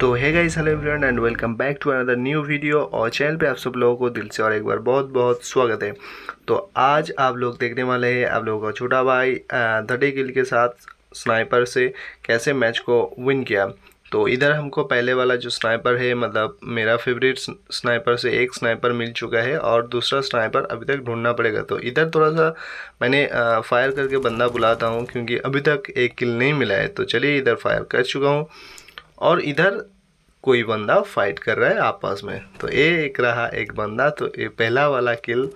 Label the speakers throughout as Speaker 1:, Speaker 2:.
Speaker 1: तो है guys hello everyone and welcome back to another new video और channel पे आप सब लोगों को दिल से और एक बार बहुत बहुत स्वागत है तो आज आप लोग देखने वाले हैं आप लोगों का छोटा भाई धटे गिल के साथ स्नाइपर से कैसे मैच को विन किया तो इधर हमको पहले वाला जो स्नाइपर है मतलब मेरा फेवरेट स्नाइपर से एक स्नाइपर मिल चुका है और दूसरा स्नाइपर अभी तक ढूंढना पड़ेगा तो इधर थोड़ा सा मैंने फायर करके बंदा बुलाता हूँ क्योंकि अभी तक एक किल नहीं मिला है तो चलिए इधर फायर कर चुका हूँ और इधर कोई बंदा फाइट कर रहा है आपस में तो ये एक रहा एक बंदा तो ये पहला वाला किल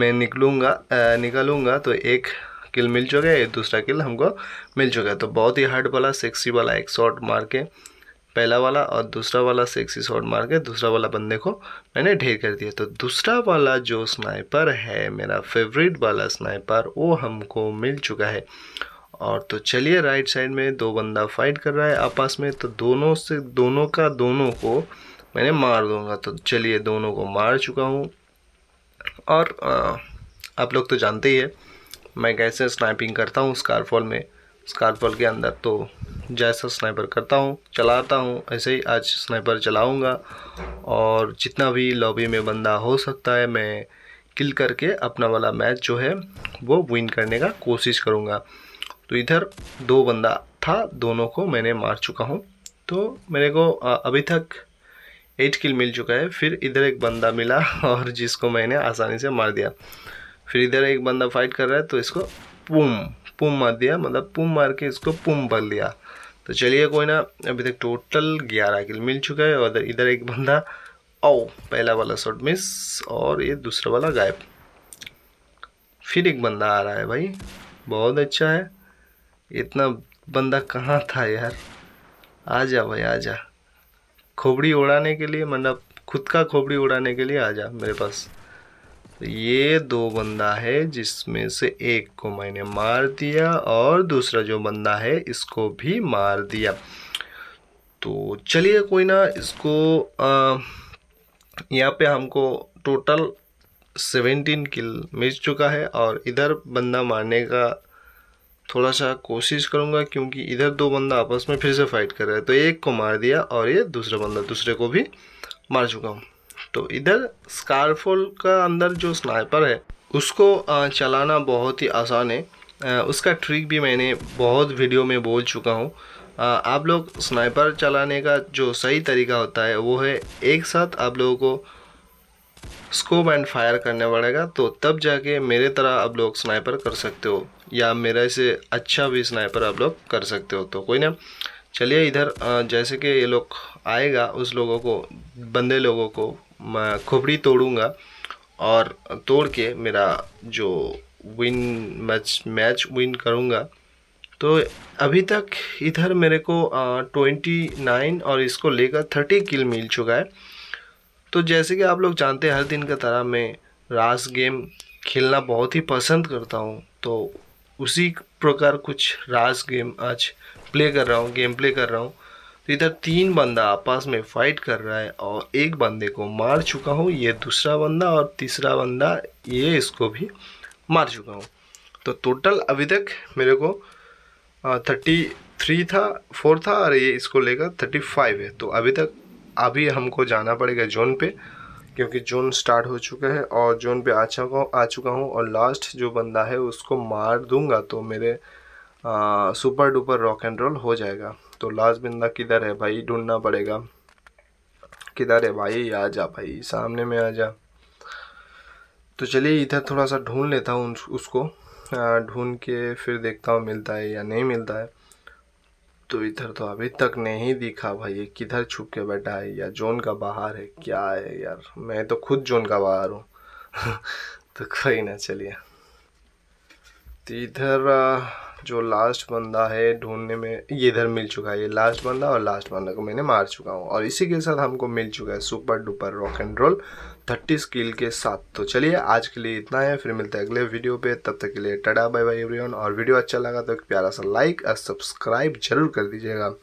Speaker 1: मैं निकलूँगा निकलूँगा तो एक किल मिल चुका है दूसरा किल हमको मिल चुका है तो बहुत ही हार्ड वाला सेक्सी वाला एक शॉट मार के पहला वाला और दूसरा वाला सेक्सी शॉट मार के दूसरा वाला बंदे को मैंने ढेर कर दिया तो दूसरा वाला जो स्नाइपर है मेरा फेवरेट वाला स्नाइपर वो हमको मिल चुका है और तो चलिए राइट साइड में दो बंदा फाइट कर रहा है आपस में तो दोनों से दोनों का दोनों को मैंने मार दूंगा तो चलिए दोनों को मार चुका हूँ और आ, आप लोग तो जानते ही है मैं कैसे स्नाइपिंग करता हूँ स्कारफॉल में स्कारफॉल के अंदर तो जैसा स्नाइपर करता हूँ चलाता हूँ ऐसे ही आज स्नाइपर चलाऊँगा और जितना भी लॉबी में बंदा हो सकता है मैं किल करके अपना वाला मैच जो है वो विन करने का कोशिश करूँगा तो इधर दो बंदा था दोनों को मैंने मार चुका हूँ तो मेरे को अभी तक एट किल मिल चुका है फिर इधर एक बंदा मिला और जिसको मैंने आसानी से मार दिया फिर इधर एक बंदा फाइट कर रहा है तो इसको पुम पुम मार दिया मतलब पुम मार के इसको पुम भर लिया तो चलिए कोई ना अभी तक टोटल ग्यारह किल मिल चुका है और इधर एक बंदा आओ पहला वाला शॉट मिस और ये दूसरा वाला गायब फिर एक बंदा आ रहा है भाई बहुत अच्छा है इतना बंदा कहाँ था यार आ जा भाई आ जा खोपड़ी उड़ाने के लिए मतलब खुद का खोपड़ी उड़ाने के लिए आ जा मेरे पास तो ये दो बंदा है जिसमें से एक को मैंने मार दिया और दूसरा जो बंदा है इसको भी मार दिया तो चलिए कोई ना इसको यहाँ पे हमको टोटल सेवेंटीन किल मिल चुका है और इधर बंदा मारने का थोड़ा सा कोशिश करूँगा क्योंकि इधर दो बंदा आपस में फिर से फाइट कर रहा है तो एक को मार दिया और ये दूसरा बंदा दूसरे को भी मार चुका हूँ तो इधर स्कारफोल का अंदर जो स्नाइपर है उसको चलाना बहुत ही आसान है उसका ट्रिक भी मैंने बहुत वीडियो में बोल चुका हूँ आप लोग स्नाइपर चलाने का जो सही तरीका होता है वो है एक साथ आप लोगों को स्कोप एंड फायर करने पड़ेगा तो तब जाके मेरे तरह आप लोग स्नाइपर कर सकते हो या मेरे से अच्छा भी स्नाइपर आप लोग कर सकते हो तो कोई ना चलिए इधर जैसे कि ये लोग आएगा उस लोगों को बंदे लोगों को मैं खोपड़ी तोड़ूंगा और तोड़ के मेरा जो विन मैच मैच विन करूँगा तो अभी तक इधर मेरे को ट्वेंटी नाइन और इसको लेकर थर्टी किल मिल चुका है तो जैसे कि आप लोग जानते हैं हर दिन की तरह मैं रास गेम खेलना बहुत ही पसंद करता हूँ तो उसी प्रकार कुछ रास गेम आज प्ले कर रहा हूँ गेम प्ले कर रहा हूँ तो इधर तीन बंदा आपस में फाइट कर रहा है और एक बंदे को मार चुका हूँ ये दूसरा बंदा और तीसरा बंदा ये इसको भी मार चुका हूँ तो टोटल अभी तक मेरे को थर्टी थ्री था फोर था और ये इसको लेकर थर्टी फाइव है तो अभी तक अभी हमको जाना पड़ेगा जोन पे क्योंकि जोन स्टार्ट हो चुका है और जोन पे आ चुका हूँ आ चुका हूँ और लास्ट जो बंदा है उसको मार दूंगा तो मेरे आ, super duper rock and roll हो जाएगा तो लास्ट बंदा किधर है भाई ढूंढना पड़ेगा किधर है भाई आ जा भाई सामने में आ जा तो चलिए इधर थोड़ा सा ढूंढ लेता हूँ उसको ढूंढ के फिर देखता हूँ मिलता है या नहीं मिलता है तो इधर तो अभी तक नहीं दिखा भाई ये किधर छुप के बैठा है या जोन का बाहर है क्या है यार मैं तो खुद जोन का बाहर हूँ तो कोई ना चलिए तो इधर जो लास्ट बंदा है ढूंढने में ये इधर मिल चुका है ये लास्ट बंदा और लास्ट बंदा को मैंने मार चुका हूँ और इसी के साथ हमको मिल चुका है super duper rock and roll thirty skill के साथ तो चलिए आज के लिए इतना है फिर मिलते हैं अगले वीडियो पे तब तक के लिए टडा बाय बाय एवरीवन और वीडियो अच्छा लगा तो एक प्यारा सा लाइक और सब्सक्राइब जरूर कर दीजिएगा